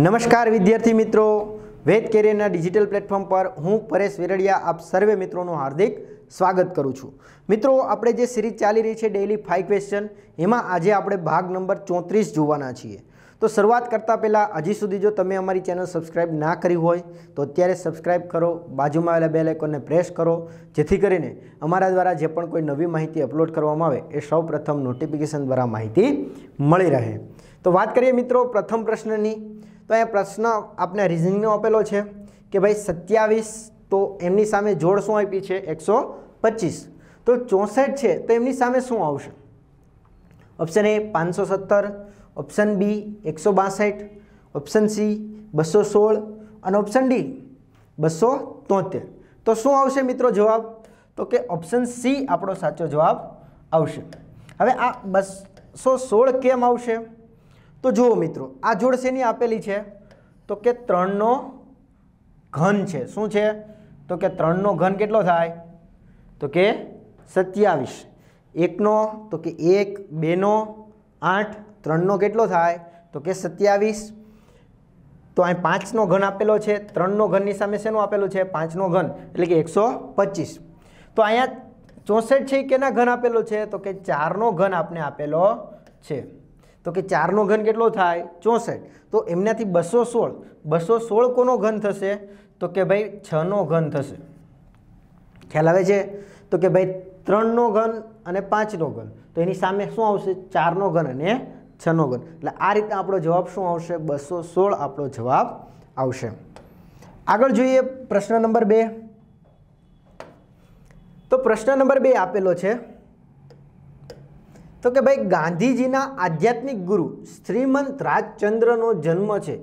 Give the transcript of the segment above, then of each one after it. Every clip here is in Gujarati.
નમસ્કાર વિદ્યાર્થી મિત્રો વેદ કેરિયરના ડિજિટલ પ્લેટફોર્મ પર હું પરેશ વેરડિયા આપ સર્વે મિત્રોનું હાર્દિક સ્વાગત કરું છું મિત્રો આપણે જે સિરીઝ ચાલી રહી છે ડેઇલી ફાઇવ ક્વેશ્ચન એમાં આજે આપણે ભાગ નંબર ચોત્રીસ જોવાના છીએ તો શરૂઆત કરતાં પહેલાં હજી સુધી જો તમે અમારી ચેનલ સબસ્ક્રાઇબ ના કરી હોય તો અત્યારે સબસ્ક્રાઇબ કરો બાજુમાં આવેલા બે લાઇકોનને પ્રેસ કરો જેથી કરીને અમારા દ્વારા જે પણ કોઈ નવી માહિતી અપલોડ કરવામાં આવે એ સૌ નોટિફિકેશન દ્વારા માહિતી મળી રહે તો વાત કરીએ મિત્રો પ્રથમ પ્રશ્નની તો અહીંયા પ્રશ્ન આપણે રિઝનિંગનો આપેલો છે કે ભાઈ સત્યાવીસ તો એમની સામે જોડ શું આપી છે એકસો પચીસ તો ચોસઠ છે તો એમની સામે શું આવશે ઓપ્શન એ પાંચસો સત્તર ઓપ્શન બી એકસો બાસઠ ઓપ્શન સી બસો સોળ અને ઓપ્શન ડી બસો તોતેર તો શું આવશે મિત્રો જવાબ તો કે ઓપ્શન સી આપણો સાચો જવાબ આવશે હવે આ બસો સોળ કેમ આવશે તો જુઓ મિત્રો આ જોડ શેની આપેલી છે તો કે ત્રણનો ઘન છે શું છે તો કે ત્રણનો ઘન કેટલો થાય તો કે સત્યાવીસ એકનો તો કે એક બેનો આઠ ત્રણનો કેટલો થાય તો કે સત્યાવીસ તો અહીં પાંચનો ઘન આપેલો છે ત્રણનો ઘનની સામે શેનો આપેલો છે પાંચનો ઘન એટલે કે એકસો પચીસ તો અહીંયા ચોસઠ છે કેના ઘન આપેલો છે તો કે ચારનો ઘન આપને આપેલો છે તો કે ચારનો ઘન કેટલો થાય ચોસઠ તો એમનાથી બસો સોળ બસો સોળ કોનો ઘન થશે તો કે ભાઈ છનો ઘન થશે ખ્યાલ આવે છે તો કે ભાઈ ત્રણનો ઘન અને પાંચનો ઘન તો એની સામે શું આવશે ચારનો ઘન અને છનો ઘન એટલે આ રીતના આપણો જવાબ શું આવશે બસો સોળ આપણો જવાબ આવશે આગળ જોઈએ પ્રશ્ન નંબર બે તો પ્રશ્ન નંબર બે આપેલો છે તો કે ભાઈ ગાંધીજીના આધ્યાત્મિક ગુરુ શ્રીમંત રાજચંદ્રનો જન્મ છે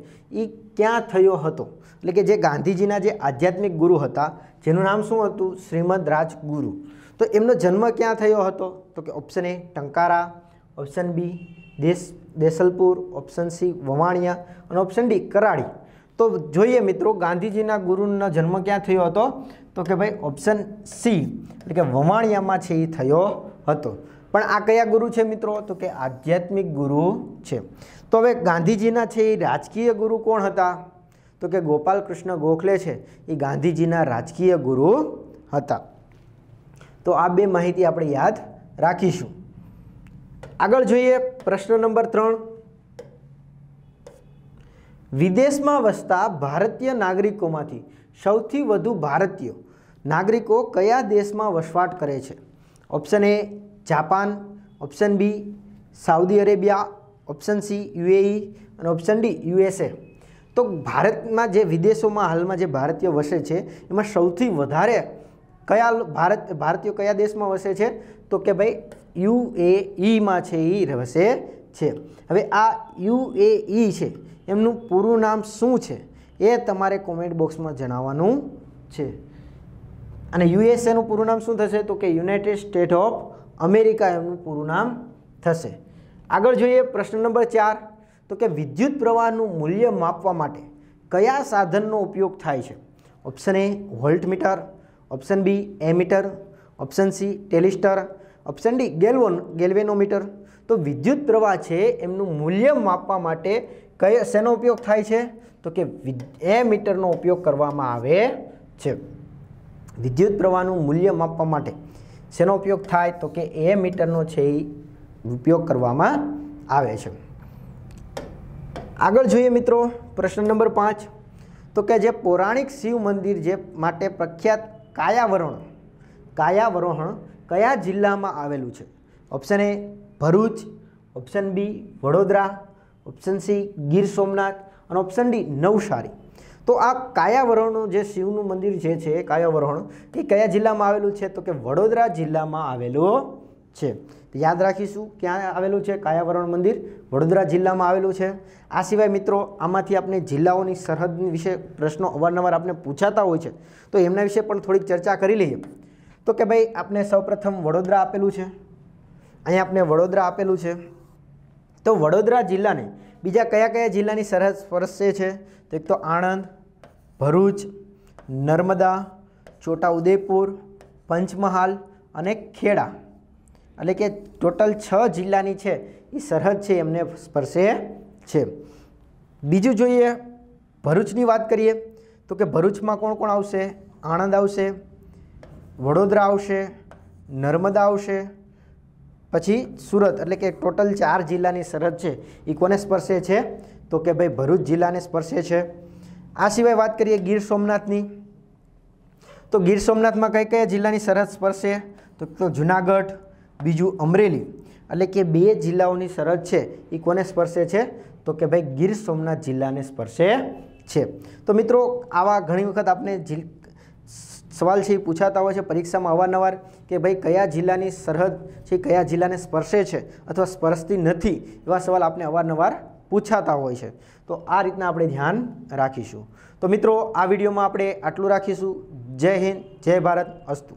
એ ક્યાં થયો હતો એટલે કે જે ગાંધીજીના જે આધ્યાત્મિક ગુરુ હતા જેનું નામ શું હતું શ્રીમંત રાજગુરુ તો એમનો જન્મ ક્યાં થયો હતો તો કે option A Tankara option B દેશ દેસલપુર ઓપ્શન સી વવાણિયા અને ઓપ્શન ડી કરાડી તો જોઈએ મિત્રો ગાંધીજીના ગુરુનો જન્મ ક્યાં થયો હતો તો કે ભાઈ ઓપ્શન સી એટલે કે વવાણિયામાં છે એ થયો હતો પણ આ કયા ગુરુ છે મિત્રો તો કે આધ્યાત્મિક ગુરુ છે તો હવે ગાંધીજીના છે એ રાજકીય ગુરુ કોણ હતા તો કે ગોપાલકૃષ્ણ ગોખલે છે એ ગાંધીજીના રાજકીય ગુરુ હતા તો આ બે માહિતી આપણે યાદ રાખીશું આગળ જોઈએ પ્રશ્ન નંબર ત્રણ વિદેશમાં વસતા ભારતીય નાગરિકોમાંથી સૌથી વધુ ભારતીય નાગરિકો કયા દેશમાં વસવાટ કરે છે option A Japan option B Saudi Arabia option C UAE અને ઓપ્શન ડી યુએસએ તો ભારતમાં જે વિદેશોમાં હાલમાં જે ભારતીય વસે છે એમાં સૌથી વધારે કયા ભારત ભારતીયો કયા દેશમાં વસે છે તો કે ભાઈ યુએઈમાં છે એ વસે છે હવે આ યુએઈ છે એમનું પૂરું નામ શું છે એ તમારે કોમેન્ટ બોક્સમાં જણાવવાનું છે અને યુએસએનું પૂરું નામ શું થશે તો કે યુનાઇટેડ સ્ટેટ ઓફ અમેરિકા એમનું પૂરું નામ થશે આગળ જોઈએ પ્રશ્ન નંબર ચાર તો કે વિદ્યુત પ્રવાહનું મૂલ્ય માપવા માટે કયા સાધનનો ઉપયોગ થાય છે option A voltmeter option B ammeter option C ટેલિસ્ટર ઓપ્શન ડી ગેલ્વોન ગેલ્વેનોમીટર તો વિદ્યુત પ્રવાહ છે એમનું મૂલ્ય માપવા માટે કયો શેનો ઉપયોગ થાય છે તો કે એ મીટરનો ઉપયોગ કરવામાં આવે છે વિદ્યુત પ્રવાહનું મૂલ્ય માપવા માટે શેનો ઉપયોગ થાય તો કે એ મીટરનો છે એ ઉપયોગ કરવામાં આવે છે આગળ જોઈએ મિત્રો પ્રશ્ન નંબર પાંચ તો કે જે પૌરાણિક શિવ મંદિર જે માટે પ્રખ્યાત કાયાવરણ કાયાવરોહણ કયા જિલ્લામાં આવેલું છે option A Bharuch option B Vadodara option C Gir Somnath અને ઓપ્શન ડી નવસારી તો આ કાયાવરણનું જે શિવનું મંદિર જે છે એ કાયાવરણ એ કયા જિલ્લામાં આવેલું છે તો કે વડોદરા જિલ્લામાં આવેલું છે યાદ રાખીશું ક્યાં આવેલું છે કાયાવરણ મંદિર વડોદરા જિલ્લામાં આવેલું છે આ સિવાય મિત્રો આમાંથી આપણે જિલ્લાઓની સરહદ વિશે પ્રશ્નો અવારનવાર આપણે પૂછાતા હોય છે તો એમના વિશે પણ થોડીક ચર્ચા કરી લઈએ તો કે ભાઈ આપણે સૌપ્રથમ વડોદરા આપેલું છે અહીં આપણે વડોદરા આપેલું છે તો વડોદરા જિલ્લાને બીજા કયા કયા જિલ્લાની સરહદ સ્પર્શે છે તો એક તો આણંદ ભરૂચ નર્મદા છોટાઉદેપુર પંચમહાલ અને ખેડા એટલે કે ટોટલ છ જિલ્લાની છે એ સરહદ છે એમને સ્પર્શે છે બીજું જોઈએ ભરૂચની વાત કરીએ તો કે ભરૂચમાં કોણ કોણ આવશે આણંદ આવશે વડોદરા આવશે નર્મદા આવશે પછી સુરત એટલે કે ટોટલ ચાર જિલ્લાની સરહદ છે એ કોને સ્પર્શે છે તો કે ભાઈ ભરૂચ જિલ્લાને સ્પર્શે છે આ સિવાય વાત કરીએ ગીર સોમનાથની તો ગીર સોમનાથમાં કઈ કયા જિલ્લાની સરહદ સ્પર્શે તો જુનાગઢ બીજું અમરેલી એટલે કે બે જિલ્લાઓની સરહદ છે એ કોને સ્પર્શે છે તો કે ભાઈ ગીર સોમનાથ જિલ્લાને સ્પર્શે છે તો મિત્રો આવા ઘણી વખત આપણે સવાલ છે એ પૂછાતા હોય છે પરીક્ષામાં અવારનવાર કે ભાઈ કયા જિલ્લાની સરહદ છે કયા જિલ્લાને સ્પર્શે છે અથવા સ્પર્શતી નથી એવા સવાલ આપણે અવારનવાર પૂછાતા હોય છે તો આ રીતના આપણે ધ્યાન રાખીશું તો મિત્રો આ વિડીયોમાં આપણે આટલું રાખીશું જય હિન્દ જય ભારત અસ્તુ